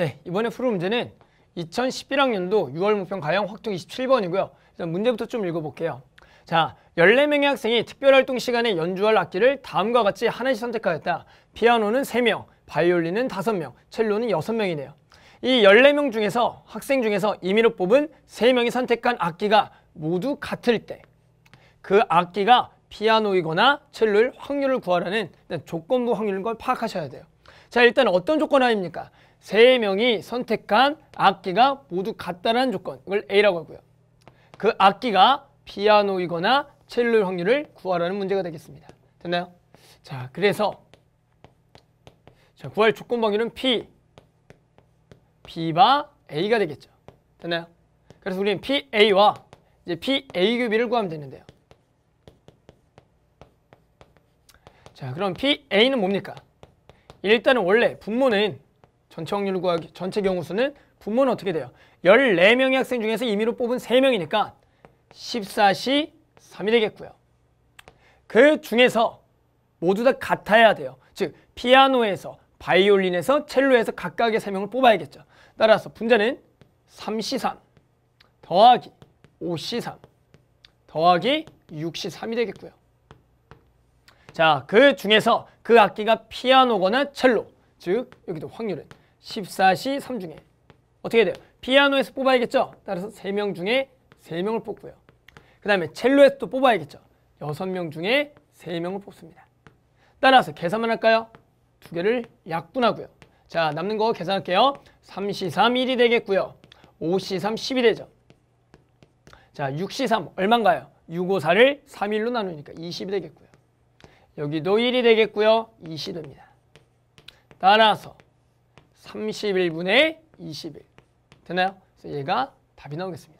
네, 이번에 풀을 문제는 2011학년도 6월 목평 가형 확정 27번이고요. 일단 문제부터 좀 읽어볼게요. 자, 14명의 학생이 특별활동 시간에 연주할 악기를 다음과 같이 하나씩 선택하였다. 피아노는 3명, 바이올린은 5명, 첼로는 6명이네요. 이 14명 중에서 학생 중에서 임의로 뽑은 3명이 선택한 악기가 모두 같을 때 그 악기가 피아노이거나 첼로일 확률을 구하라는 조건부 확률인 걸 파악하셔야 돼요. 자 일단 어떤 조건 아닙니까세 명이 선택한 악기가 모두 같다는 조건 이걸 A라고 하고요. 그 악기가 피아노이거나 첼로일 확률을 구하라는 문제가 되겠습니다. 됐나요? 자 그래서 자, 구할 조건 방위는 P B바 A가 되겠죠. 됐나요? 그래서 우리는 PA와 이제 PA급이를 구하면 되는데요. 자 그럼 PA는 뭡니까? 일단은 원래 분모는 전체 확률 구하기, 전체 경우 수는 분모는 어떻게 돼요? 14명의 학생 중에서 임의로 뽑은 3명이니까 14시 3이 되겠고요. 그 중에서 모두 다 같아야 돼요. 즉 피아노에서, 바이올린에서, 첼로에서 각각의 3명을 뽑아야겠죠. 따라서 분자는 3시3 더하기 5시3 더하기 6시3이 되겠고요. 자, 그 중에서 그 악기가 피아노거나 첼로 즉 여기도 확률은 14시 3중에 어떻게 돼요? 피아노에서 뽑아야겠죠? 따라서 3명 중에 3명을 뽑고요. 그 다음에 첼로에서 또 뽑아야겠죠? 6명 중에 3명을 뽑습니다. 따라서 계산만 할까요? 두 개를 약분하고요. 자, 남는 거 계산할게요. 3시 3, 1이 되겠고요. 5시 3, 10이 되죠. 자, 6시 3, 얼만가요? 6, 5, 4를 3, 1로 나누니까 20이 되겠고요. 여기도 1이 되겠고요. 20 됩니다. 따라서 31분의 21 되나요? 그래서 얘가 답이 나오겠습니다.